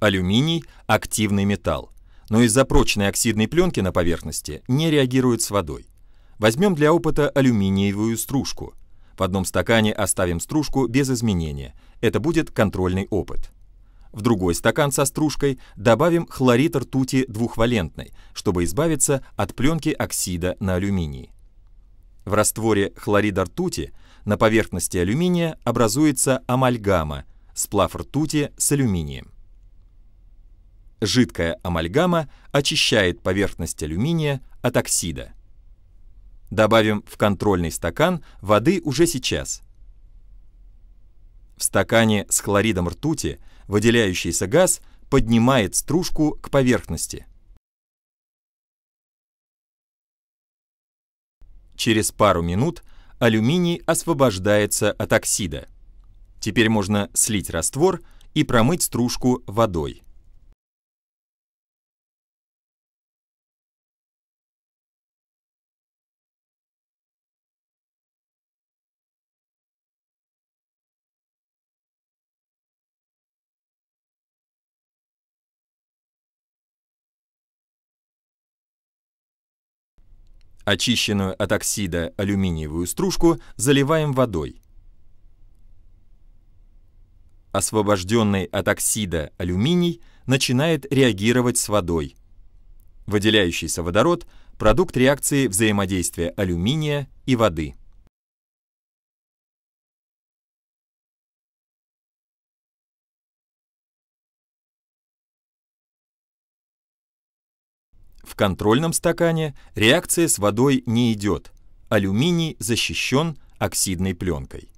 Алюминий – активный металл, но из-за прочной оксидной пленки на поверхности не реагирует с водой. Возьмем для опыта алюминиевую стружку. В одном стакане оставим стружку без изменения. Это будет контрольный опыт. В другой стакан со стружкой добавим хлорид ртути двухвалентной, чтобы избавиться от пленки оксида на алюминии. В растворе хлорида ртути на поверхности алюминия образуется амальгама, сплав ртути с алюминием. Жидкая амальгама очищает поверхность алюминия от оксида. Добавим в контрольный стакан воды уже сейчас. В стакане с хлоридом ртути выделяющийся газ поднимает стружку к поверхности. Через пару минут алюминий освобождается от оксида. Теперь можно слить раствор и промыть стружку водой. Очищенную от оксида алюминиевую стружку заливаем водой. Освобожденный от оксида алюминий начинает реагировать с водой. Выделяющийся водород – продукт реакции взаимодействия алюминия и воды. контрольном стакане реакция с водой не идет. Алюминий защищен оксидной пленкой.